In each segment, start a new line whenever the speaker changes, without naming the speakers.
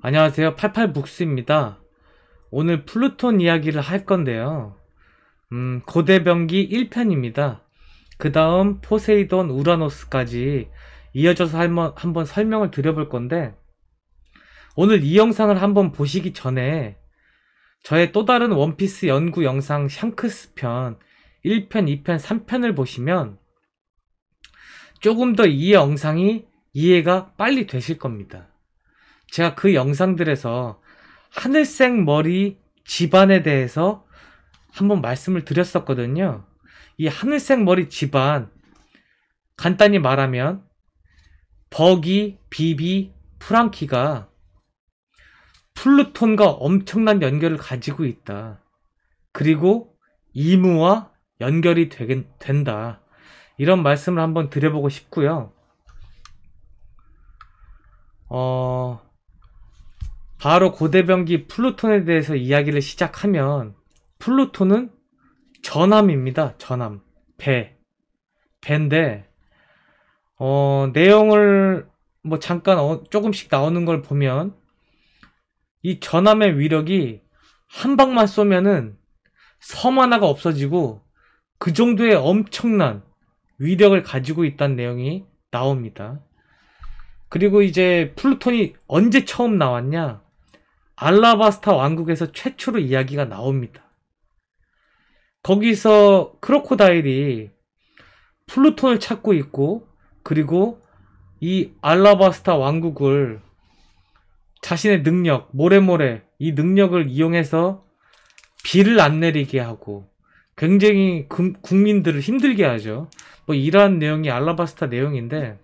안녕하세요. 8 8북스입니다 오늘 플루톤 이야기를 할 건데요. 음, 고대병기 1편입니다. 그 다음 포세이돈 우라노스까지 이어져서 한번, 한번 설명을 드려볼 건데 오늘 이 영상을 한번 보시기 전에 저의 또 다른 원피스 연구 영상 샹크스 편 1편, 2편, 3편을 보시면 조금 더 이 영상이 이해가 빨리 되실 겁니다. 제가 그 영상들에서 하늘색 머리 집안에 대해서 한번 말씀을 드렸었거든요. 이 하늘색 머리 집안 간단히 말하면 버기, 비비, 프랑키가 플루톤과 엄청난 연결을 가지고 있다. 그리고 이무와 연결이 되긴 된다. 이런 말씀을 한번 드려보고 싶고요. 어, 바로 고대병기 플루톤에 대해서 이야기를 시작하면 플루톤은 전함입니다. 전함. 배. 배인데 어, 내용을 뭐 잠깐 어, 조금씩 나오는 걸 보면 이 전함의 위력이 한 방만 쏘면은 섬 하나가 없어지고 그 정도의 엄청난 위력을 가지고 있다는 내용이 나옵니다. 그리고 이제 플루톤이 언제 처음 나왔냐? 알라바스타 왕국에서 최초로 이야기가 나옵니다. 거기서 크로코다일이 플루톤을 찾고 있고 그리고 이 알라바스타 왕국을 자신의 능력, 모래모래 이 능력을 이용해서 비를 안 내리게 하고 굉장히 국민들을 힘들게 하죠. 뭐 이러한 내용이 알라바스타 내용인데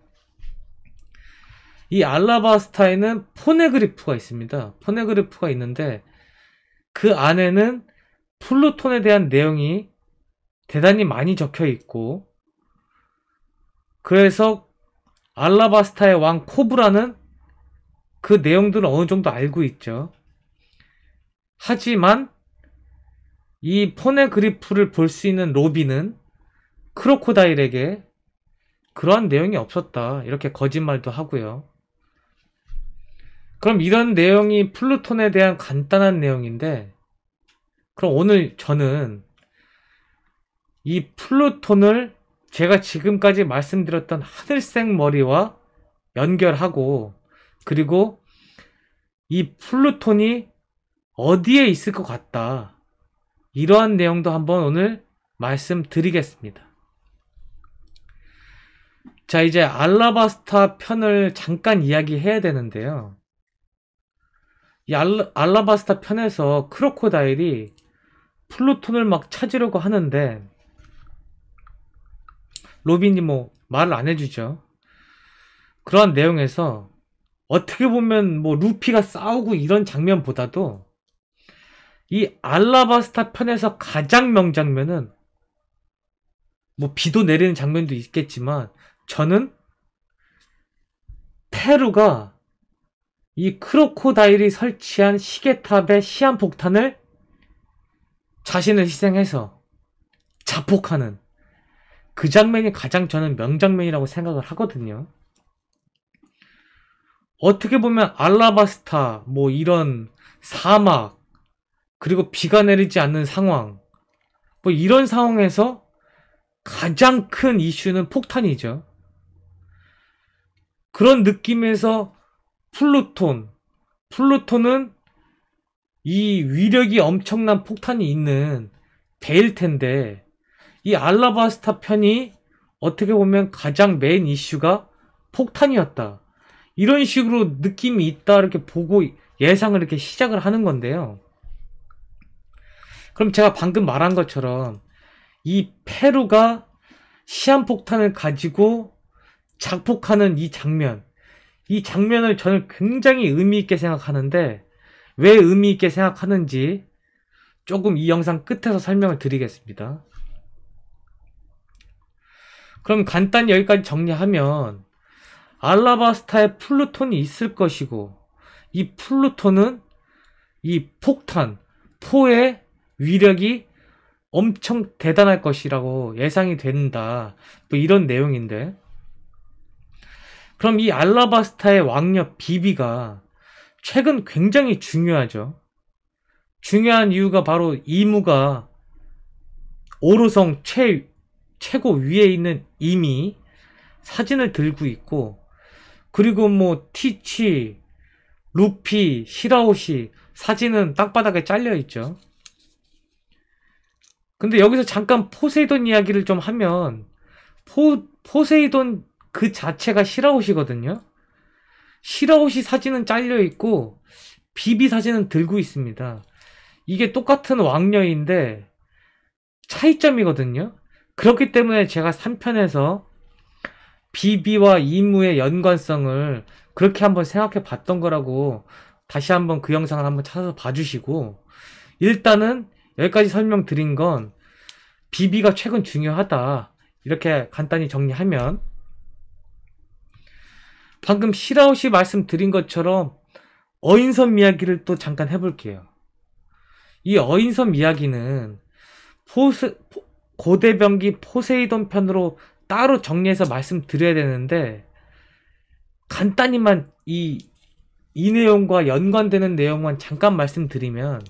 이 알라바스타에는 포네그리프가 있습니다. 포네그리프가 있는데 그 안에는 플루톤에 대한 내용이 대단히 많이 적혀 있고 그래서 알라바스타의 왕 코브라는 그 내용들은 어느 정도 알고 있죠. 하지만 이 포네그리프를 볼 수 있는 로비는 크로코다일에게 그러한 내용이 없었다. 이렇게 거짓말도 하고요. 그럼 이런 내용이 플루톤에 대한 간단한 내용인데 그럼 오늘 저는 이 플루톤을 제가 지금까지 말씀드렸던 하늘색 머리와 연결하고 그리고 이 플루톤이 어디에 있을 것 같다. 이러한 내용도 한번 오늘 말씀드리겠습니다. 자, 이제 알라바스타 편을 잠깐 이야기해야 되는데요. 이 알라, 알라바스타 편에서 크로코다일이 플루톤을 막 찾으려고 하는데 로빈이 뭐 말을 안 해주죠. 그러한 내용에서 어떻게 보면 뭐 루피가 싸우고 이런 장면보다도 이 알라바스타 편에서 가장 명장면은 뭐 비도 내리는 장면도 있겠지만 저는 페루가 이 크로코다일이 설치한 시계탑의 시한폭탄을 자신을 희생해서 자폭하는 그 장면이 가장 저는 명장면이라고 생각을 하거든요. 어떻게 보면 알라바스타 뭐 이런 사막 그리고 비가 내리지 않는 상황 뭐 이런 상황에서 가장 큰 이슈는 폭탄이죠. 그런 느낌에서 플루톤 플루톤은 이 위력이 엄청난 폭탄이 있는 배일 텐데 이 알라바스타 편이 어떻게 보면 가장 메인 이슈가 폭탄이었다. 이런 식으로 느낌이 있다 이렇게 보고 예상을 이렇게 시작을 하는 건데요. 그럼 제가 방금 말한 것처럼 이 페루가 시한폭탄을 가지고 작폭하는 이 장면 이 장면을 저는 굉장히 의미있게 생각하는데 왜 의미있게 생각하는지 조금 이 영상 끝에서 설명을 드리겠습니다 그럼 간단히 여기까지 정리하면 알라바스타에 플루톤이 있을 것이고 이 플루톤은 이 폭탄 포의 위력이 엄청 대단할 것이라고 예상이 된다. 뭐 이런 내용인데. 그럼 이 알라바스타의 왕녀 비비가 최근 굉장히 중요하죠. 중요한 이유가 바로 이무가 오르성 최, 최고 위에 있는 이미 사진을 들고 있고 그리고 뭐 티치, 루피, 시라오시 사진은 땅바닥에 잘려 있죠. 근데 여기서 잠깐 포세이돈 이야기를 좀 하면 포 포세이돈 그 자체가 시라오시거든요. 시라오시 사진은 잘려 있고 비비 사진은 들고 있습니다. 이게 똑같은 왕녀인데 차이점이거든요. 그렇기 때문에 제가 3편에서 비비와 이무의 연관성을 그렇게 한번 생각해 봤던 거라고 다시 한번 그 영상을 한번 찾아서 봐주시고 일단은 여기까지 설명드린 건 비비가 최근 중요하다 이렇게 간단히 정리하면 방금 시라우시 말씀드린 것처럼 어인섬 이야기를 또 잠깐 해볼게요 이 어인섬 이야기는 포스, 포, 고대병기 포세이돈 편으로 따로 정리해서 말씀드려야 되는데 간단히만 이, 이 내용과 연관되는 내용만 잠깐 말씀드리면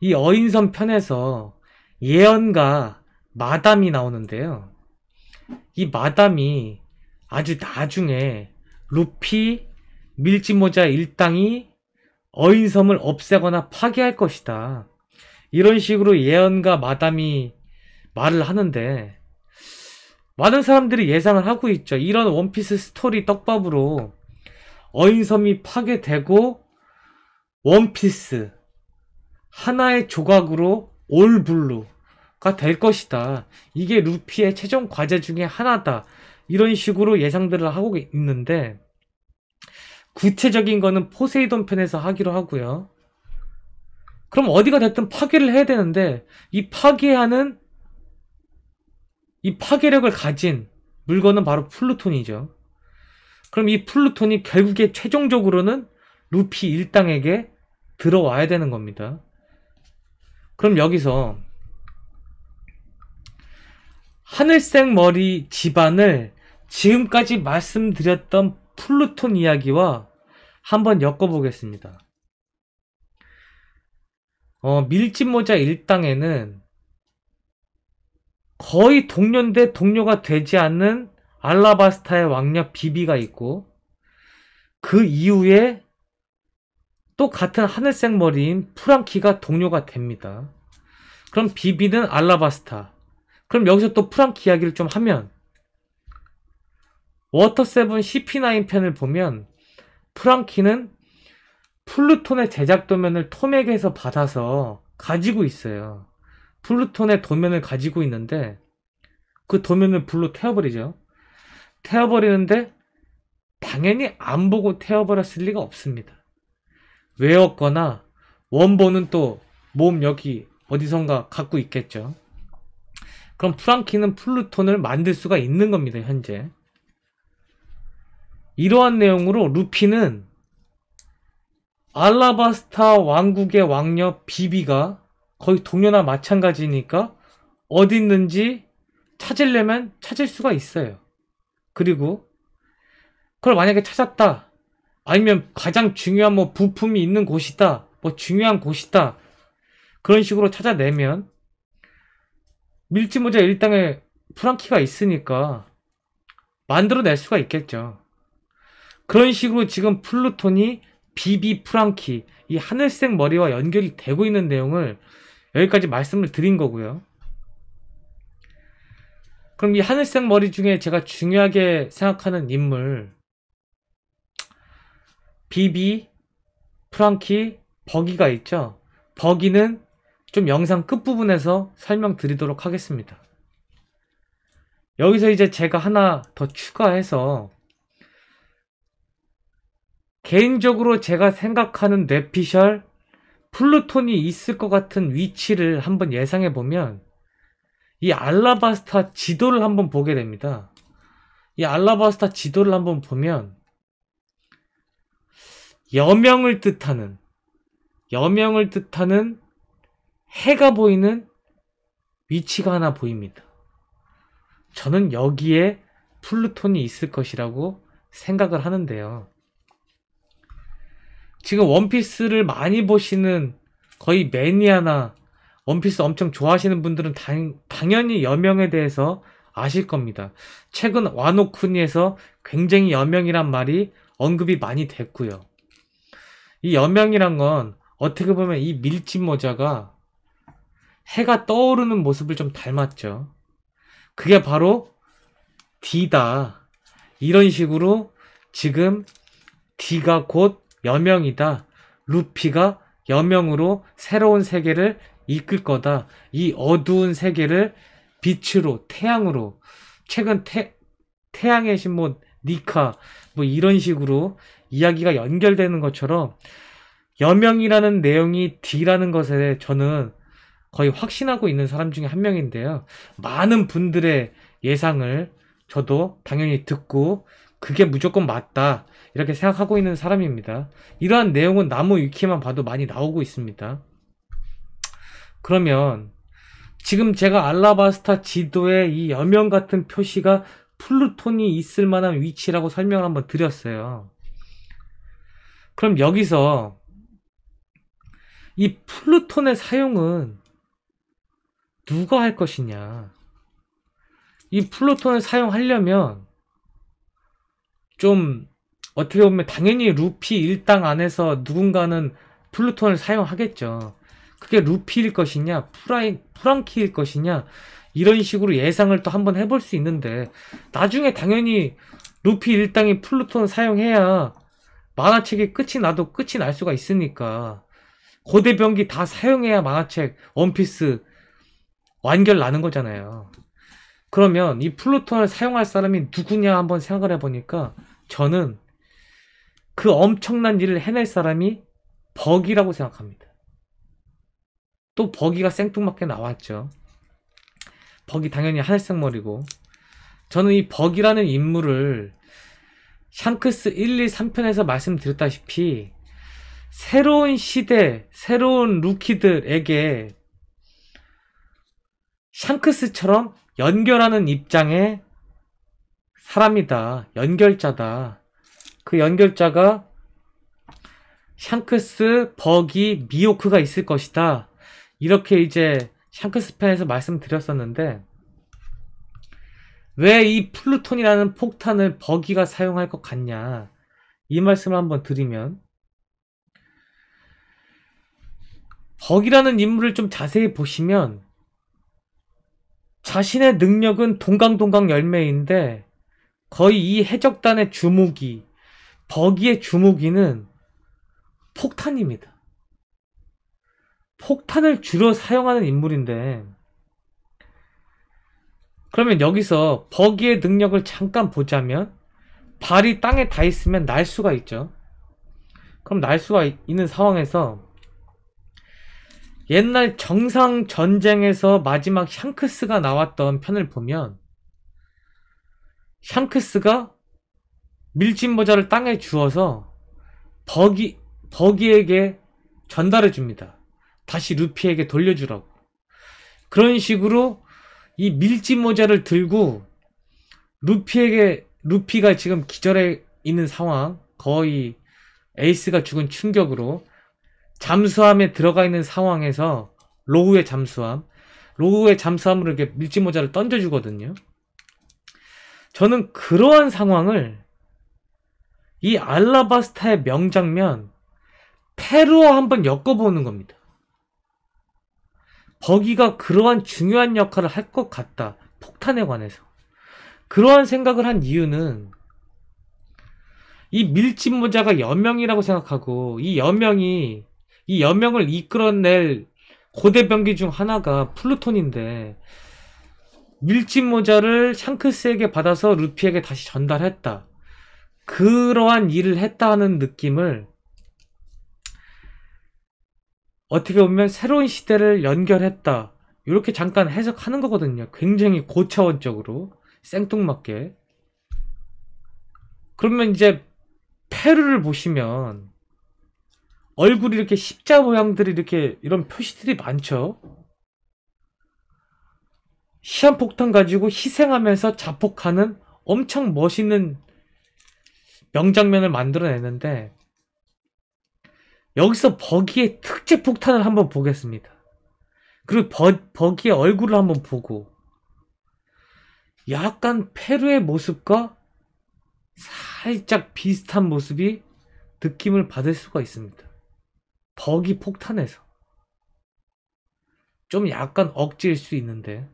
이 어인선 편에서 예언가 마담이 나오는데요. 이 마담이 아주 나중에 루피 밀지모자 일당이 어인섬을 없애거나 파괴할 것이다. 이런 식으로 예언과 마담이 말을 하는데 많은 사람들이 예상을 하고 있죠. 이런 원피스 스토리 떡밥으로 어인섬이 파괴되고 원피스 하나의 조각으로 올블루가 될 것이다. 이게 루피의 최종 과제 중에 하나다. 이런 식으로 예상들을 하고 있는데 구체적인 거는 포세이돈 편에서 하기로 하고요. 그럼 어디가 됐든 파괴를 해야 되는데 이 파괴하는 이 파괴력을 가진 물건은 바로 플루톤이죠. 그럼 이 플루톤이 결국에 최종적으로는 루피 일당에게 들어와야 되는 겁니다. 그럼 여기서 하늘색 머리 집안을 지금까지 말씀드렸던 플루톤 이야기와 한번 엮어보겠습니다. 어, 밀짚모자 일당에는 거의 동년대 동료가 되지 않는 알라바스타의 왕녀 비비가 있고 그 이후에 또 같은 하늘색 머리인 프랑키가 동료가 됩니다. 그럼 비비는 알라바스타. 그럼 여기서 또 프랑키 이야기를 좀 하면 워터세븐 CP9 편을 보면 프랑키는 플루톤의 제작 도면을 톰에게서 받아서 가지고 있어요. 플루톤의 도면을 가지고 있는데 그 도면을 불로 태워버리죠. 태워버리는데 당연히 안 보고 태워버렸을 리가 없습니다. 외웠거나 원본은 또 몸 여기 어디선가 갖고 있겠죠. 그럼 프랑키는 플루톤을 만들 수가 있는 겁니다. 현재. 이러한 내용으로 루피는 알라바스타 왕국의 왕녀 비비가 거의 동료나 마찬가지니까 어디 있는지 찾으려면 찾을 수가 있어요. 그리고 그걸 만약에 찾았다. 아니면 가장 중요한 뭐 부품이 있는 곳이다. 뭐 중요한 곳이다. 그런 식으로 찾아내면 밀지모자 일당에 프랑키가 있으니까 만들어낼 수가 있겠죠. 그런 식으로 지금 플루톤이 비비 프랑키 이 하늘색 머리와 연결이 되고 있는 내용을 여기까지 말씀을 드린 거고요. 그럼 이 하늘색 머리 중에 제가 중요하게 생각하는 인물 비비, 프랑키, 버기가 있죠. 버기는 좀 영상 끝부분에서 설명드리도록 하겠습니다. 여기서 이제 제가 하나 더 추가해서 개인적으로 제가 생각하는 뇌피셜 플루톤이 있을 것 같은 위치를 한번 예상해 보면 이 알라바스타 지도를 한번 보게 됩니다. 이 알라바스타 지도를 한번 보면 여명을 뜻하는 여명을 뜻하는 해가 보이는 위치가 하나 보입니다. 저는 여기에 플루톤이 있을 것이라고 생각을 하는데요. 지금 원피스를 많이 보시는 거의 매니아나 원피스 엄청 좋아하시는 분들은 당, 당연히 여명에 대해서 아실 겁니다. 최근 와노쿠니에서 굉장히 여명이란 말이 언급이 많이 됐고요. 이 여명이란 건 어떻게 보면 이 밀짚 모자가 해가 떠오르는 모습을 좀 닮았죠. 그게 바로 D다. 이런 식으로 지금 D가 곧 여명이다. 루피가 여명으로 새로운 세계를 이끌 거다. 이 어두운 세계를 빛으로, 태양으로. 최근 태, 태양의 신문, 니카, 뭐 이런 식으로 이야기가 연결되는 것처럼 여명이라는 내용이 D라는 것에 저는 거의 확신하고 있는 사람 중에 한 명인데요. 많은 분들의 예상을 저도 당연히 듣고 그게 무조건 맞다. 이렇게 생각하고 있는 사람입니다. 이러한 내용은 나무 위키만 봐도 많이 나오고 있습니다. 그러면 지금 제가 알라바스타 지도에 이 여명 같은 표시가 플루톤이 있을 만한 위치라고 설명을 한번 드렸어요. 그럼 여기서 이 플루톤의 사용은 누가 할 것이냐? 이 플루톤을 사용하려면 좀 어떻게 보면 당연히 루피 일당 안에서 누군가는 플루톤을 사용하겠죠. 그게 루피일 것이냐, 프라이, 프랑키일 것이냐, 이런 식으로 예상을 또 한번 해볼 수 있는데, 나중에 당연히 루피 일당이 플루톤 을 사용해야 만화책의 끝이 나도 끝이 날 수가 있으니까, 고대 병기 다 사용해야 만화책, 원피스, 완결 나는 거잖아요. 그러면 이 플루톤을 사용할 사람이 누구냐 한번 생각을 해보니까, 저는 그 엄청난 일을 해낼 사람이 버기라고 생각합니다. 또 버기가 생뚱맞게 나왔죠. 버기 당연히 하늘색 머리고 저는 이 버기라는 인물을 샹크스 1, 2, 3편에서 말씀드렸다시피 새로운 시대, 새로운 루키들에게 샹크스처럼 연결하는 입장의 사람이다, 연결자다. 그 연결자가 샹크스, 버기, 미오크가 있을 것이다. 이렇게 이제 샹크스 편에서 말씀드렸었는데 왜 이 플루톤이라는 폭탄을 버기가 사용할 것 같냐 이 말씀을 한번 드리면 버기라는 인물을 좀 자세히 보시면 자신의 능력은 동강동강 열매인데 거의 이 해적단의 주무기 거기에 주무기는 폭탄입니다. 폭탄을 주로 사용하는 인물인데 그러면 여기서 버기의 능력을 잠깐 보자면 발이 땅에 닿 있으면 날 수가 있죠. 그럼 날 수가 있는 상황에서 옛날 정상 전쟁에서 마지막 샹크스가 나왔던 편을 보면 샹크스가 밀짚 모자를 땅에 주어서 버기 버기에게 전달해 줍니다. 다시 루피에게 돌려주라고. 그런 식으로 이 밀짚 모자를 들고 루피에게 루피가 지금 기절해 있는 상황, 거의 에이스가 죽은 충격으로 잠수함에 들어가 있는 상황에서 로우의 잠수함, 로우의 잠수함으로 이렇게 밀짚 모자를 던져주거든요. 저는 그러한 상황을 이 알라바스타의 명장면 페루와 한번 엮어보는 겁니다. 버기가 그러한 중요한 역할을 할 것 같다. 폭탄에 관해서. 그러한 생각을 한 이유는 이밀짚 모자가 여명이라고 생각하고 이여명이이여명을 이끌어낼 고대 병기 중 하나가 플루톤인데 밀짚 모자를 샹크스에게 받아서 루피에게 다시 전달했다. 그러한 일을 했다는 느낌을 어떻게 보면 새로운 시대를 연결했다. 이렇게 잠깐 해석하는 거거든요. 굉장히 고차원적으로 생뚱맞게. 그러면 이제 페루를 보시면 얼굴이 이렇게 십자 모양들이 이렇게 이런 표시들이 많죠. 시한폭탄 가지고 희생하면서 자폭하는 엄청 멋있는 명장면을 만들어내는데 여기서 버기의 특제 폭탄을 한번 보겠습니다. 그리고 버, 버기의 얼굴을 한번 보고 약간 페루의 모습과 살짝 비슷한 모습이 느낌을 받을 수가 있습니다. 버기 폭탄에서 좀 약간 억지일 수 있는데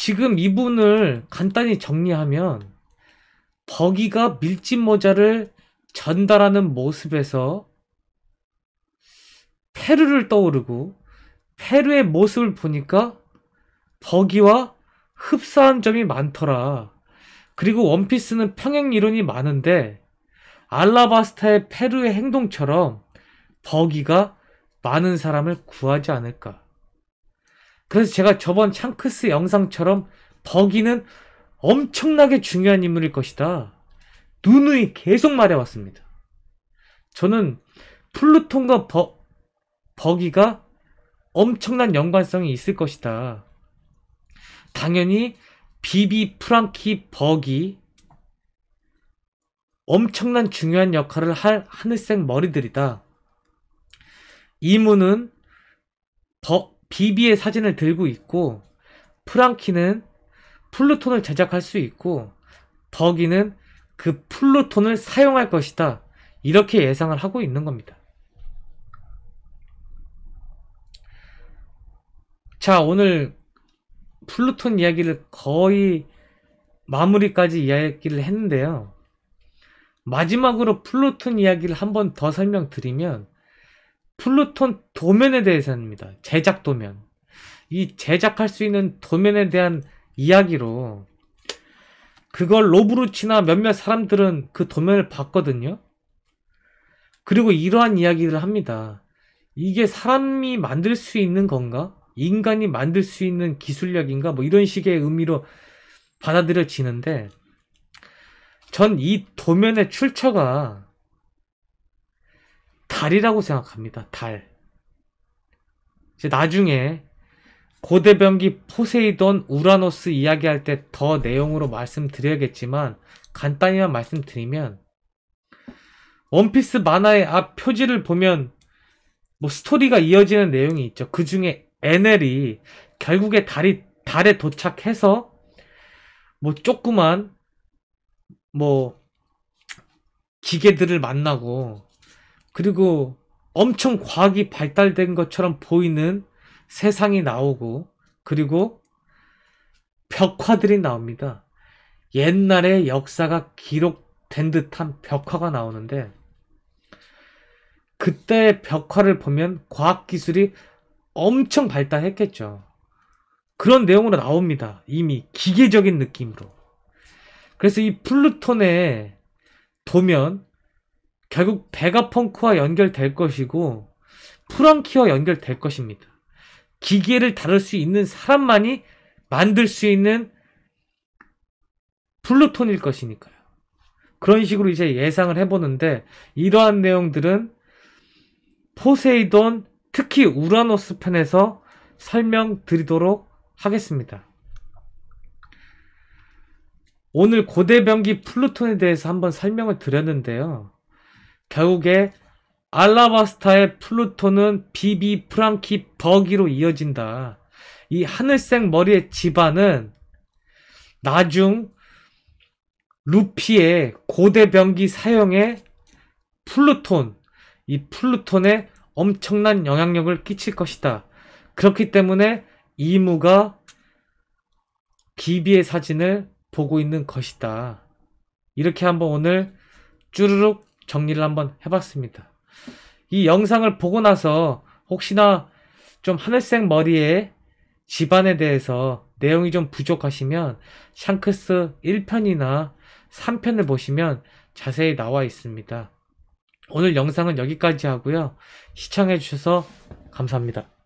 지금 이분을 간단히 정리하면 버기가 밀짚 모자를 전달하는 모습에서 페루를 떠오르고 페루의 모습을 보니까 버기와 흡사한 점이 많더라. 그리고 원피스는 평행 이론이 많은데 알라바스타의 페루의 행동처럼 버기가 많은 사람을 구하지 않을까. 그래서 제가 저번 창크스 영상처럼 버기는 엄청나게 중요한 인물일 것이다. 누누이 계속 말해왔습니다. 저는 플루톤과 버, 버기가 엄청난 연관성이 있을 것이다. 당연히 비비 프랑키 버기 엄청난 중요한 역할을 할 하늘색 머리들이다. 이문은 버, 비비의 사진을 들고 있고 프랑키는 플루톤을 제작할 수 있고 더기는그 플루톤을 사용할 것이다. 이렇게 예상을 하고 있는 겁니다. 자, 오늘 플루톤 이야기를 거의 마무리까지 이야기를 했는데요. 마지막으로 플루톤 이야기를 한 번 더 설명드리면 플루톤 도면에 대해서입니다. 제작 도면. 이 제작할 수 있는 도면에 대한 이야기로 그걸 로브루치나 몇몇 사람들은 그 도면을 봤거든요. 그리고 이러한 이야기를 합니다. 이게 사람이 만들 수 있는 건가? 인간이 만들 수 있는 기술력인가? 뭐 이런 식의 의미로 받아들여지는데 전 이 도면의 출처가 달이라고 생각합니다. 달. 이제 나중에 고대 병기 포세이돈 우라노스 이야기할 때 더 내용으로 말씀드려야겠지만 간단히만 말씀드리면 원피스 만화의 앞 표지를 보면 뭐 스토리가 이어지는 내용이 있죠. 그 중에 에 l 이 결국에 달이 달에 도착해서 뭐 조그만 뭐 기계들을 만나고 그리고 엄청 과학이 발달된 것처럼 보이는 세상이 나오고 그리고 벽화들이 나옵니다. 옛날의 역사가 기록된 듯한 벽화가 나오는데 그때 벽화를 보면 과학기술이 엄청 발달했겠죠. 그런 내용으로 나옵니다. 이미 기계적인 느낌으로. 그래서 이 플루톤의 도면 결국 베가펑크와 연결될 것이고 프랑키와 연결될 것입니다. 기계를 다룰 수 있는 사람만이 만들 수 있는 플루톤일 것이니까요. 그런 식으로 이제 예상을 해보는데 이러한 내용들은 포세이돈 특히 우라노스 편에서 설명드리도록 하겠습니다. 오늘 고대병기 플루톤에 대해서 한번 설명을 드렸는데요. 결국에 알라바스타의 플루토는 비비 프랑키 버기로 이어진다. 이 하늘색 머리의 집안은 나중 루피의 고대 병기 사용에 플루톤, 이 플루톤에 엄청난 영향력을 끼칠 것이다. 그렇기 때문에 이무가 기비의 사진을 보고 있는 것이다. 이렇게 한번 오늘 쭈르륵 정리를 한번 해봤습니다. 이 영상을 보고 나서 혹시나 좀 하늘색 머리에 집안에 대해서 내용이 좀 부족하시면 샹크스 1편이나 3편을 보시면 자세히 나와 있습니다. 오늘 영상은 여기까지 하고요. 시청해주셔서 감사합니다.